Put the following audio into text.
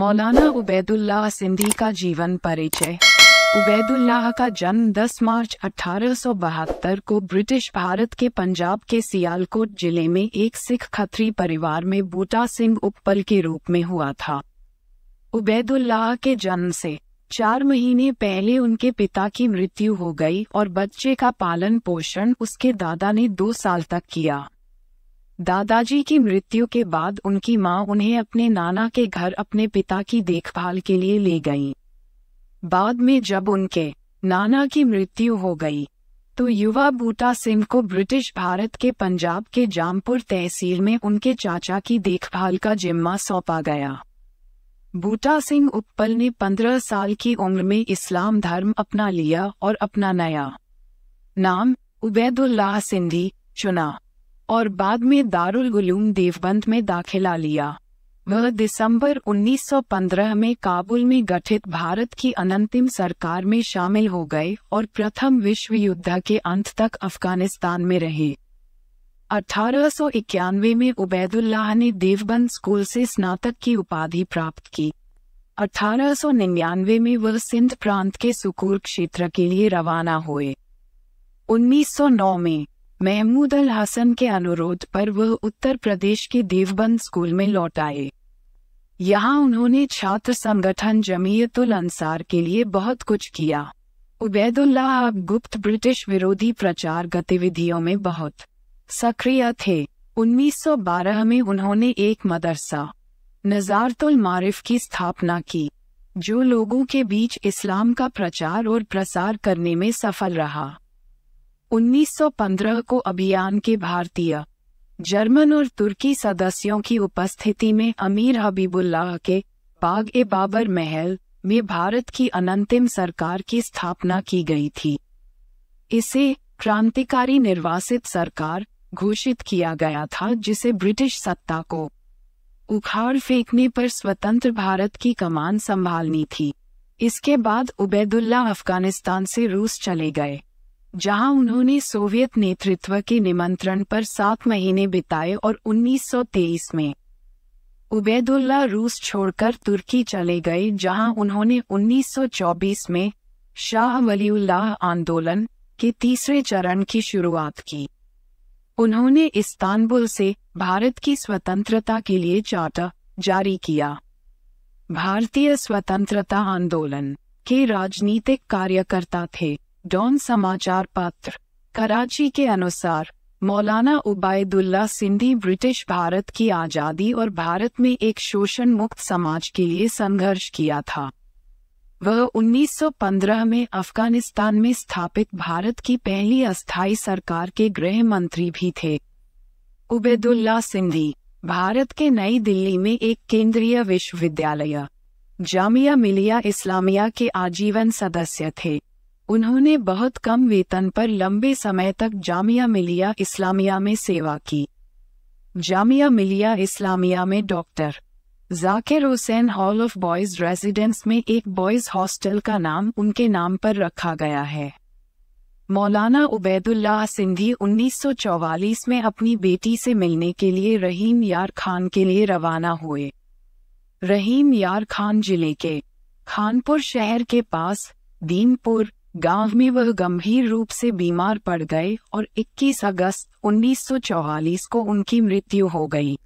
मौलाना उबैदुल्लाह सिंधी का जीवन परिचय उबैदुल्लाह का जन्म 10 मार्च अठारह को ब्रिटिश भारत के पंजाब के सियालकोट जिले में एक सिख खत्री परिवार में बूटा सिंह उपपल के रूप में हुआ था उबैदुल्लाह के जन्म से चार महीने पहले उनके पिता की मृत्यु हो गई और बच्चे का पालन पोषण उसके दादा ने दो साल तक किया दादाजी की मृत्यु के बाद उनकी मां उन्हें अपने नाना के घर अपने पिता की देखभाल के लिए ले गईं। बाद में जब उनके नाना की मृत्यु हो गई तो युवा बूटा सिंह को ब्रिटिश भारत के पंजाब के जामपुर तहसील में उनके चाचा की देखभाल का जिम्मा सौंपा गया बूटा सिंह उत्पल ने पंद्रह साल की उम्र में इस्लाम धर्म अपना लिया और अपना नया नाम उबैदुल्लाह सिंधी चुना और बाद में दारुल गुलूम देवबंद में दाखिला लिया वह दिसंबर 1915 में काबुल में गठित भारत की अनंतिम सरकार में शामिल हो गए और प्रथम विश्व युद्ध के अंत तक अफगानिस्तान में रहे अठारह में उबैदुल्लाह ने देवबंद स्कूल से स्नातक की उपाधि प्राप्त की 1899 में वह सिंध प्रांत के सुकूर क्षेत्र के लिए रवाना हुए 1909 में महमूद अल हसन के अनुरोध पर वह उत्तर प्रदेश के देवबंद स्कूल में लौट आए यहाँ उन्होंने छात्र संगठन जमीयतुल अंसार के लिए बहुत कुछ किया उबैदुल्लाह अब गुप्त ब्रिटिश विरोधी प्रचार गतिविधियों में बहुत सक्रिय थे 1912 में उन्होंने एक मदरसा नजारतुल मारिफ की स्थापना की जो लोगों के बीच इस्लाम का प्रचार और प्रसार करने में सफल रहा 1915 को अभियान के भारतीय जर्मन और तुर्की सदस्यों की उपस्थिति में अमीर हबीबुल्लाह के बाग ए बाबर महल में भारत की अनंतिम सरकार की स्थापना की गई थी इसे क्रांतिकारी निर्वासित सरकार घोषित किया गया था जिसे ब्रिटिश सत्ता को उखाड़ फेंकने पर स्वतंत्र भारत की कमान संभालनी थी इसके बाद उबैदुल्ला अफगानिस्तान से रूस चले गए जहां उन्होंने सोवियत नेतृत्व के निमंत्रण पर सात महीने बिताए और 1923 में उबैदुल्ला रूस छोड़कर तुर्की चले गए जहां उन्होंने 1924 में शाह वलीउल्लाह आंदोलन के तीसरे चरण की शुरुआत की उन्होंने इस्तांबुल से भारत की स्वतंत्रता के लिए चार्टर जारी किया भारतीय स्वतंत्रता आंदोलन के राजनीतिक कार्यकर्ता थे डॉन समाचार पत्र कराची के अनुसार मौलाना उबायदुल्ला सिंधी ब्रिटिश भारत की आज़ादी और भारत में एक शोषण मुक्त समाज के लिए संघर्ष किया था वह 1915 में अफगानिस्तान में स्थापित भारत की पहली अस्थायी सरकार के गृह मंत्री भी थे उबैदुल्ला सिंधी भारत के नई दिल्ली में एक केंद्रीय विश्वविद्यालय जामिया मिलिया इस्लामिया के आजीवन सदस्य थे उन्होंने बहुत कम वेतन पर लंबे समय तक जामिया मिलिया इस्लामिया में सेवा की जामिया मिलिया इस्लामिया में doctor Zakir Hussain hall of boys residence में एक बॉयज हॉस्टल का नाम उनके नाम पर रखा गया है मौलाना उबैदुल्ला सिंधी 1944 में अपनी बेटी से मिलने के लिए रहीम यार खान के लिए रवाना हुए रहीम यार खान जिले के खानपुर शहर के पास दीनपुर गांव में वह गंभीर रूप से बीमार पड़ गए और 21 अगस्त 1944 को उनकी मृत्यु हो गई